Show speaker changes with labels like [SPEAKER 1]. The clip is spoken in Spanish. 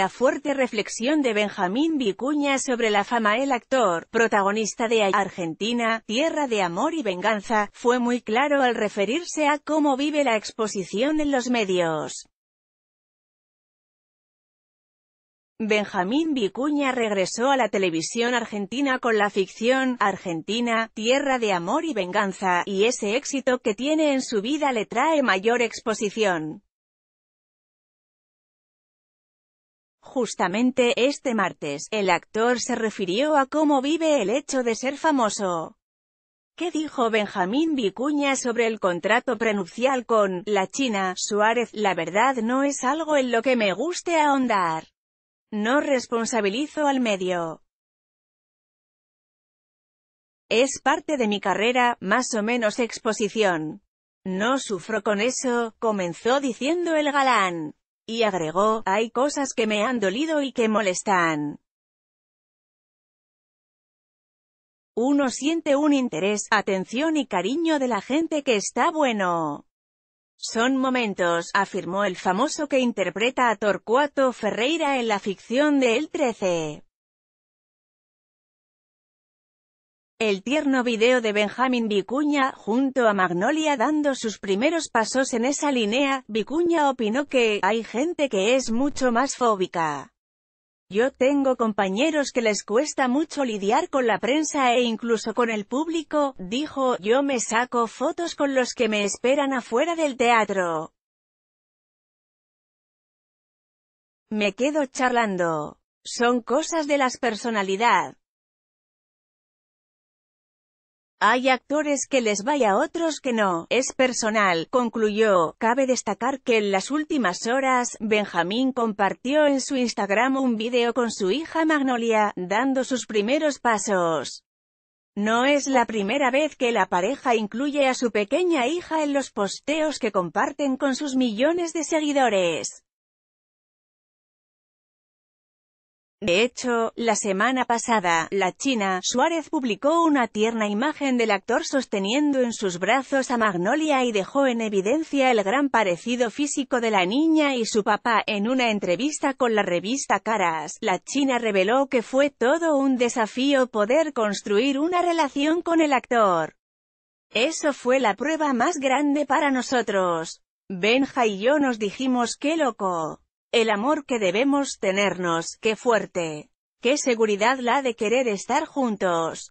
[SPEAKER 1] la fuerte reflexión de Benjamín Vicuña sobre la fama el actor, protagonista de Argentina, Tierra de Amor y Venganza, fue muy claro al referirse a cómo vive la exposición en los medios. Benjamín Vicuña regresó a la televisión argentina con la ficción, Argentina, Tierra de Amor y Venganza, y ese éxito que tiene en su vida le trae mayor exposición. Justamente, este martes, el actor se refirió a cómo vive el hecho de ser famoso. ¿Qué dijo Benjamín Vicuña sobre el contrato prenupcial con la China Suárez? La verdad no es algo en lo que me guste ahondar. No responsabilizo al medio. Es parte de mi carrera, más o menos exposición. No sufro con eso, comenzó diciendo el galán y agregó, hay cosas que me han dolido y que molestan. Uno siente un interés, atención y cariño de la gente que está bueno. Son momentos, afirmó el famoso que interpreta a Torcuato Ferreira en la ficción de El 13. El tierno video de Benjamín Vicuña, junto a Magnolia dando sus primeros pasos en esa línea, Vicuña opinó que, hay gente que es mucho más fóbica. Yo tengo compañeros que les cuesta mucho lidiar con la prensa e incluso con el público, dijo, yo me saco fotos con los que me esperan afuera del teatro. Me quedo charlando. Son cosas de las personalidad. Hay actores que les vaya, a otros que no. Es personal, concluyó. Cabe destacar que en las últimas horas, Benjamín compartió en su Instagram un video con su hija Magnolia, dando sus primeros pasos. No es la primera vez que la pareja incluye a su pequeña hija en los posteos que comparten con sus millones de seguidores. De hecho, la semana pasada, la China Suárez publicó una tierna imagen del actor sosteniendo en sus brazos a Magnolia y dejó en evidencia el gran parecido físico de la niña y su papá. En una entrevista con la revista Caras, la China reveló que fue todo un desafío poder construir una relación con el actor. Eso fue la prueba más grande para nosotros. Benja y yo nos dijimos qué loco. El amor que debemos tenernos, qué fuerte. Qué seguridad la de querer estar juntos.